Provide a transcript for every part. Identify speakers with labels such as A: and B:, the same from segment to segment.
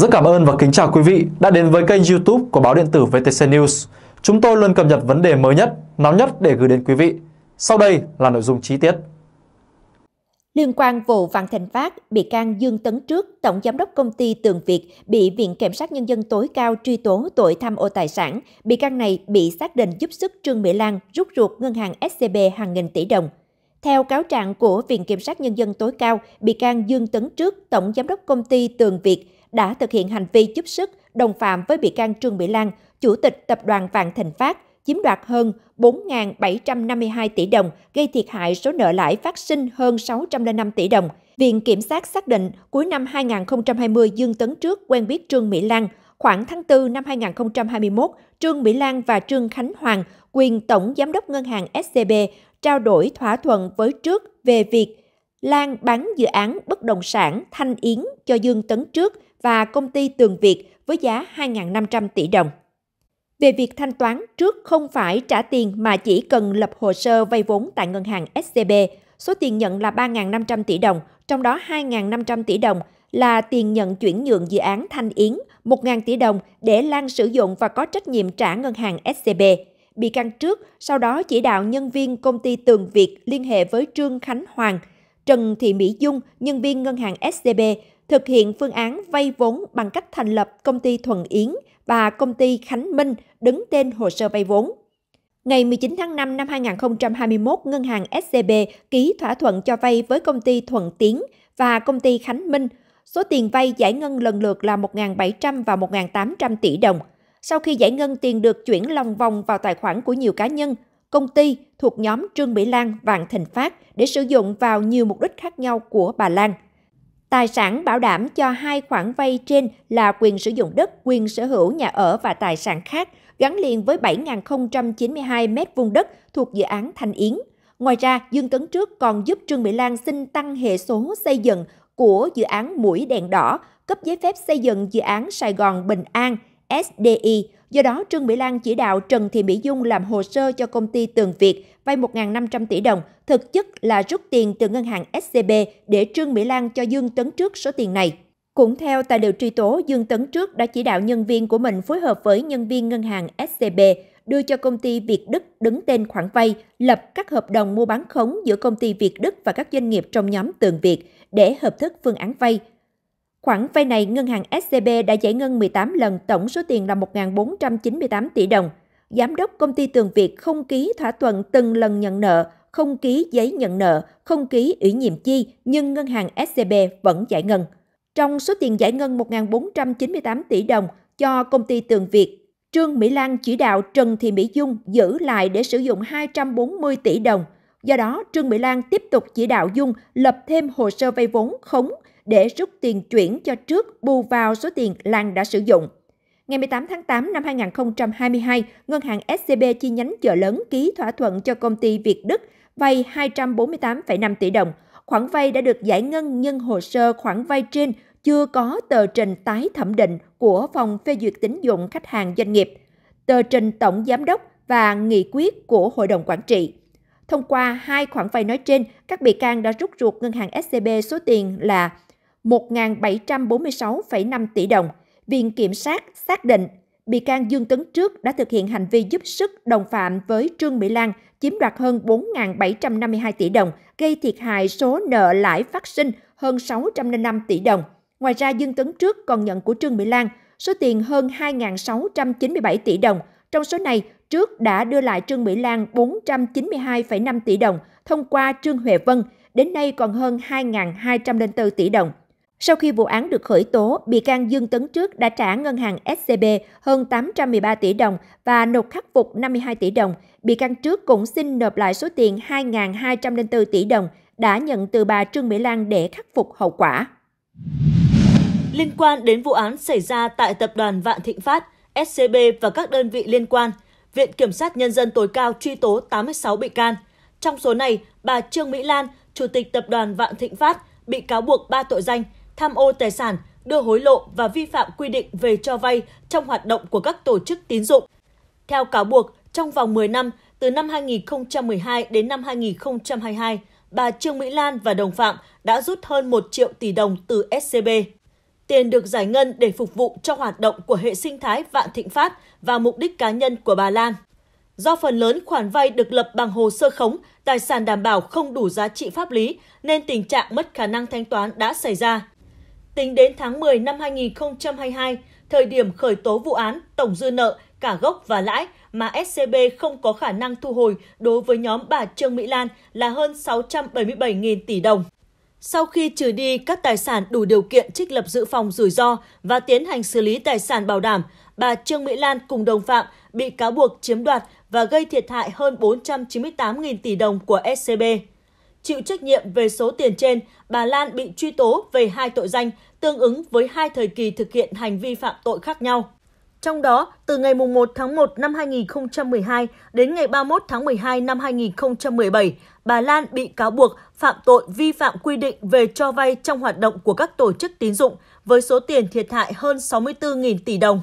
A: Rất cảm ơn và kính chào quý vị đã đến với kênh youtube của báo điện tử VTC News. Chúng tôi luôn cập nhật vấn đề mới nhất, nóng nhất để gửi đến quý vị. Sau đây là nội dung chi tiết. Liên quan vụ Vạn Thành Phát, bị can Dương Tấn Trước, Tổng Giám đốc Công ty Tường Việt bị Viện Kiểm sát Nhân dân tối cao truy tố tội tham ô tài sản. Bị can này bị xác định giúp sức Trương Mỹ Lan rút ruột ngân hàng SCB hàng nghìn tỷ đồng. Theo cáo trạng của Viện Kiểm sát Nhân dân tối cao, bị can Dương Tấn Trước, Tổng Giám đốc Công ty Tường Việt đã thực hiện hành vi giúp sức đồng phạm với bị can Trương Mỹ Lan, chủ tịch tập đoàn Vạn Thịnh Phát, chiếm đoạt hơn 4.752 tỷ đồng, gây thiệt hại số nợ lãi phát sinh hơn 605 tỷ đồng. Viện Kiểm sát xác định cuối năm 2020 Dương Tấn Trước quen biết Trương Mỹ Lan. Khoảng tháng 4 năm 2021, Trương Mỹ Lan và Trương Khánh Hoàng, quyền tổng giám đốc ngân hàng SCB, trao đổi thỏa thuận với Trước về việc Lan bán dự án bất động sản Thanh Yến cho Dương Tấn Trước – và công ty Tường Việt với giá 2.500 tỷ đồng. Về việc thanh toán trước không phải trả tiền mà chỉ cần lập hồ sơ vay vốn tại ngân hàng SCB, số tiền nhận là 3.500 tỷ đồng, trong đó 2.500 tỷ đồng là tiền nhận chuyển nhượng dự án Thanh Yến, 1.000 tỷ đồng để Lan sử dụng và có trách nhiệm trả ngân hàng SCB. Bị can trước, sau đó chỉ đạo nhân viên công ty Tường Việt liên hệ với Trương Khánh Hoàng, Trần Thị Mỹ Dung, nhân viên ngân hàng SCB, thực hiện phương án vay vốn bằng cách thành lập công ty Thuận Yến và công ty Khánh Minh đứng tên hồ sơ vay vốn. Ngày 19 tháng 5 năm 2021, ngân hàng SCB ký thỏa thuận cho vay với công ty Thuận Tiến và công ty Khánh Minh. Số tiền vay giải ngân lần lượt là 1.700 và 1.800 tỷ đồng. Sau khi giải ngân tiền được chuyển lòng vòng vào tài khoản của nhiều cá nhân, công ty thuộc nhóm Trương Mỹ Lan, Vạn Thịnh Phát để sử dụng vào nhiều mục đích khác nhau của bà Lan. Tài sản bảo đảm cho hai khoản vay trên là quyền sử dụng đất, quyền sở hữu nhà ở và tài sản khác gắn liền với 7.092 mét vuông đất thuộc dự án Thanh Yến. Ngoài ra, Dương Tấn Trước còn giúp Trương Mỹ Lan xin tăng hệ số xây dựng của dự án Mũi Đèn Đỏ, cấp giấy phép xây dựng dự án Sài Gòn Bình An SDI Do đó, Trương Mỹ Lan chỉ đạo Trần Thị Mỹ Dung làm hồ sơ cho công ty Tường Việt vay 1.500 tỷ đồng, thực chất là rút tiền từ ngân hàng SCB để Trương Mỹ Lan cho Dương Tấn Trước số tiền này. Cũng theo tài liệu truy tố, Dương Tấn Trước đã chỉ đạo nhân viên của mình phối hợp với nhân viên ngân hàng SCB đưa cho công ty Việt Đức đứng tên khoản vay, lập các hợp đồng mua bán khống giữa công ty Việt Đức và các doanh nghiệp trong nhóm Tường Việt để hợp thức phương án vay – Khoản vay này, ngân hàng SCB đã giải ngân 18 lần, tổng số tiền là 1.498 tỷ đồng. Giám đốc công ty Tường Việt không ký thỏa thuận từng lần nhận nợ, không ký giấy nhận nợ, không ký ủy nhiệm chi, nhưng ngân hàng SCB vẫn giải ngân. Trong số tiền giải ngân 1.498 tỷ đồng cho công ty Tường Việt, Trương Mỹ Lan chỉ đạo Trần Thị Mỹ Dung giữ lại để sử dụng 240 tỷ đồng. Do đó, Trương Mỹ Lan tiếp tục chỉ đạo Dung lập thêm hồ sơ vay vốn khống để rút tiền chuyển cho trước bù vào số tiền Lan đã sử dụng. Ngày 18 tháng 8 năm 2022, ngân hàng SCB chi nhánh chợ lớn ký thỏa thuận cho công ty Việt Đức vay 248,5 tỷ đồng. Khoản vay đã được giải ngân nhưng hồ sơ khoản vay trên chưa có tờ trình tái thẩm định của phòng phê duyệt tín dụng khách hàng doanh nghiệp, tờ trình tổng giám đốc và nghị quyết của hội đồng quản trị. Thông qua hai khoản vay nói trên, các bị can đã rút ruột ngân hàng SCB số tiền là 1.746,5 tỷ đồng. Viện Kiểm sát xác định bị can Dương Tấn Trước đã thực hiện hành vi giúp sức đồng phạm với Trương Mỹ Lan chiếm đoạt hơn 4.752 tỷ đồng, gây thiệt hại số nợ lãi phát sinh hơn 605 tỷ đồng. Ngoài ra, Dương Tấn Trước còn nhận của Trương Mỹ Lan số tiền hơn 2.697 tỷ đồng. Trong số này, trước đã đưa lại Trương Mỹ Lan 492,5 tỷ đồng thông qua Trương Huệ Vân, đến nay còn hơn 2.204 tỷ đồng. Sau khi vụ án được khởi tố, bị can Dương Tấn Trước đã trả ngân hàng SCB hơn 813 tỷ đồng và nộp khắc phục 52 tỷ đồng. Bị can Trước cũng xin nộp lại số tiền 2.204 tỷ đồng đã nhận từ bà Trương Mỹ
B: Lan để khắc phục hậu quả. Liên quan đến vụ án xảy ra tại tập đoàn Vạn Thịnh Phát, SCB và các đơn vị liên quan – Viện Kiểm sát Nhân dân tối cao truy tố 86 bị can. Trong số này, bà Trương Mỹ Lan, Chủ tịch Tập đoàn Vạn Thịnh Phát, bị cáo buộc 3 tội danh tham ô tài sản, đưa hối lộ và vi phạm quy định về cho vay trong hoạt động của các tổ chức tín dụng. Theo cáo buộc, trong vòng 10 năm, từ năm 2012 đến năm 2022, bà Trương Mỹ Lan và đồng phạm đã rút hơn 1 triệu tỷ đồng từ SCB tiền được giải ngân để phục vụ cho hoạt động của hệ sinh thái Vạn Thịnh Phát và mục đích cá nhân của bà Lan. Do phần lớn khoản vay được lập bằng hồ sơ khống, tài sản đảm bảo không đủ giá trị pháp lý nên tình trạng mất khả năng thanh toán đã xảy ra. Tính đến tháng 10 năm 2022, thời điểm khởi tố vụ án, tổng dư nợ cả gốc và lãi mà SCB không có khả năng thu hồi đối với nhóm bà Trương Mỹ Lan là hơn 677.000 tỷ đồng. Sau khi trừ đi các tài sản đủ điều kiện trích lập dự phòng rủi ro và tiến hành xử lý tài sản bảo đảm, bà Trương Mỹ Lan cùng đồng phạm bị cáo buộc chiếm đoạt và gây thiệt hại hơn 498.000 tỷ đồng của SCB. Chịu trách nhiệm về số tiền trên, bà Lan bị truy tố về hai tội danh tương ứng với hai thời kỳ thực hiện hành vi phạm tội khác nhau. Trong đó, từ ngày 1 tháng 1 năm 2012 đến ngày 31 tháng 12 năm 2017, bà Lan bị cáo buộc phạm tội vi phạm quy định về cho vay trong hoạt động của các tổ chức tín dụng với số tiền thiệt hại hơn 64.000 tỷ đồng.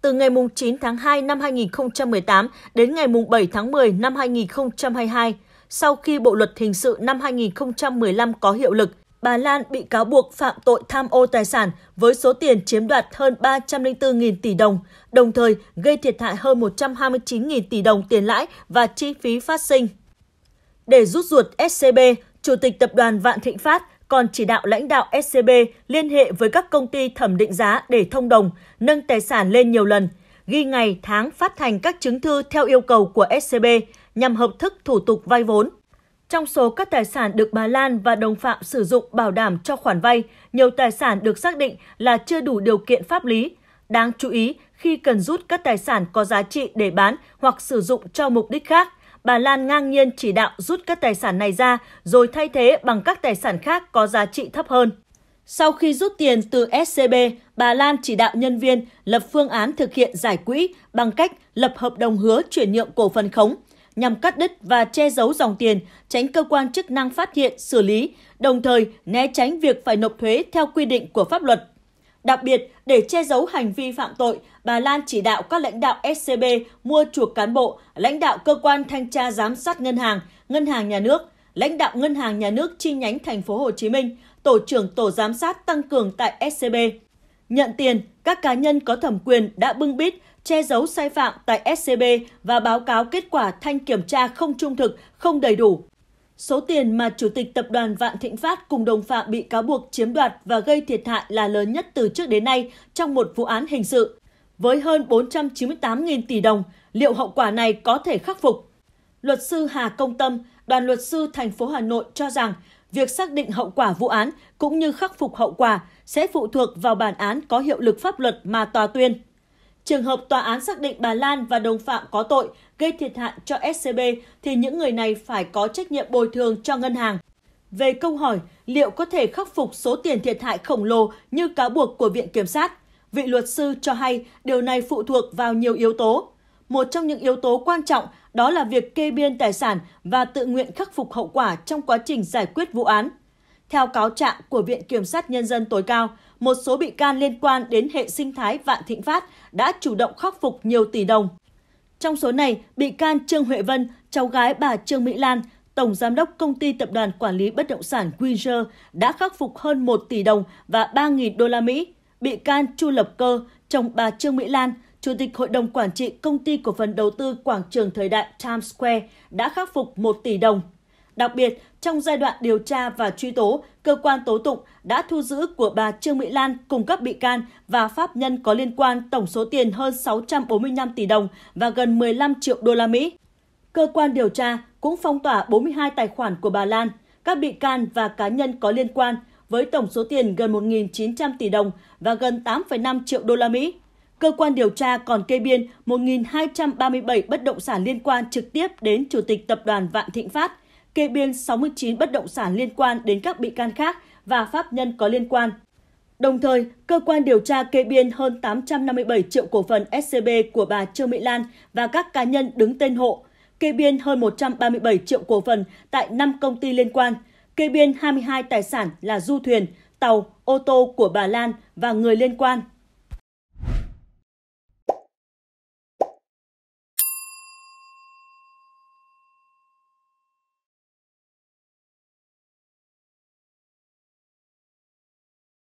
B: Từ ngày 9 tháng 2 năm 2018 đến ngày 7 tháng 10 năm 2022, sau khi Bộ Luật Hình sự năm 2015 có hiệu lực, bà Lan bị cáo buộc phạm tội tham ô tài sản với số tiền chiếm đoạt hơn 304.000 tỷ đồng, đồng thời gây thiệt hại hơn 129.000 tỷ đồng tiền lãi và chi phí phát sinh. Để rút ruột SCB, Chủ tịch Tập đoàn Vạn Thịnh Phát còn chỉ đạo lãnh đạo SCB liên hệ với các công ty thẩm định giá để thông đồng, nâng tài sản lên nhiều lần, ghi ngày tháng phát hành các chứng thư theo yêu cầu của SCB nhằm hợp thức thủ tục vay vốn. Trong số các tài sản được bà Lan và đồng phạm sử dụng bảo đảm cho khoản vay, nhiều tài sản được xác định là chưa đủ điều kiện pháp lý. Đáng chú ý, khi cần rút các tài sản có giá trị để bán hoặc sử dụng cho mục đích khác – bà Lan ngang nhiên chỉ đạo rút các tài sản này ra rồi thay thế bằng các tài sản khác có giá trị thấp hơn. Sau khi rút tiền từ SCB, bà Lan chỉ đạo nhân viên lập phương án thực hiện giải quỹ bằng cách lập hợp đồng hứa chuyển nhượng cổ phần khống nhằm cắt đứt và che giấu dòng tiền, tránh cơ quan chức năng phát hiện, xử lý, đồng thời né tránh việc phải nộp thuế theo quy định của pháp luật. Đặc biệt, để che giấu hành vi phạm tội, bà Lan chỉ đạo các lãnh đạo SCB mua chuộc cán bộ, lãnh đạo cơ quan thanh tra giám sát ngân hàng, ngân hàng nhà nước, lãnh đạo ngân hàng nhà nước chi nhánh thành phố Hồ Chí Minh, tổ trưởng tổ giám sát tăng cường tại SCB. Nhận tiền, các cá nhân có thẩm quyền đã bưng bít che giấu sai phạm tại SCB và báo cáo kết quả thanh kiểm tra không trung thực, không đầy đủ, Số tiền mà Chủ tịch Tập đoàn Vạn Thịnh Phát cùng đồng phạm bị cáo buộc chiếm đoạt và gây thiệt hại là lớn nhất từ trước đến nay trong một vụ án hình sự. Với hơn 498.000 tỷ đồng, liệu hậu quả này có thể khắc phục? Luật sư Hà Công Tâm, đoàn luật sư thành phố Hà Nội cho rằng việc xác định hậu quả vụ án cũng như khắc phục hậu quả sẽ phụ thuộc vào bản án có hiệu lực pháp luật mà tòa tuyên. Trường hợp tòa án xác định bà Lan và đồng phạm có tội gây thiệt hại cho SCB thì những người này phải có trách nhiệm bồi thường cho ngân hàng. Về câu hỏi liệu có thể khắc phục số tiền thiệt hại khổng lồ như cáo buộc của Viện Kiểm sát, vị luật sư cho hay điều này phụ thuộc vào nhiều yếu tố. Một trong những yếu tố quan trọng đó là việc kê biên tài sản và tự nguyện khắc phục hậu quả trong quá trình giải quyết vụ án. Theo cáo trạng của Viện Kiểm sát Nhân dân tối cao, một số bị can liên quan đến hệ sinh thái Vạn Thịnh Phát đã chủ động khắc phục nhiều tỷ đồng trong số này, bị can Trương Huệ Vân, cháu gái bà Trương Mỹ Lan, Tổng Giám đốc Công ty Tập đoàn Quản lý Bất động sản Winger đã khắc phục hơn 1 tỷ đồng và 3.000 đô la Mỹ. Bị can Chu Lập Cơ, chồng bà Trương Mỹ Lan, Chủ tịch Hội đồng Quản trị Công ty Cổ phần Đầu tư Quảng trường Thời đại Times Square đã khắc phục 1 tỷ đồng Đặc biệt, trong giai đoạn điều tra và truy tố, cơ quan tố tụng đã thu giữ của bà Trương Mỹ Lan cùng các bị can và pháp nhân có liên quan tổng số tiền hơn 645 tỷ đồng và gần 15 triệu đô la Mỹ. Cơ quan điều tra cũng phong tỏa 42 tài khoản của bà Lan, các bị can và cá nhân có liên quan với tổng số tiền gần 1.900 tỷ đồng và gần 8,5 triệu đô la Mỹ. Cơ quan điều tra còn kê biên 1.237 bất động sản liên quan trực tiếp đến Chủ tịch Tập đoàn Vạn Thịnh Phát – kê biên 69 bất động sản liên quan đến các bị can khác và pháp nhân có liên quan. Đồng thời, cơ quan điều tra kê biên hơn 857 triệu cổ phần SCB của bà Trương Mỹ Lan và các cá nhân đứng tên hộ, kê biên hơn 137 triệu cổ phần tại 5 công ty liên quan, kê biên 22 tài sản là du thuyền, tàu, ô tô của bà Lan và người liên quan –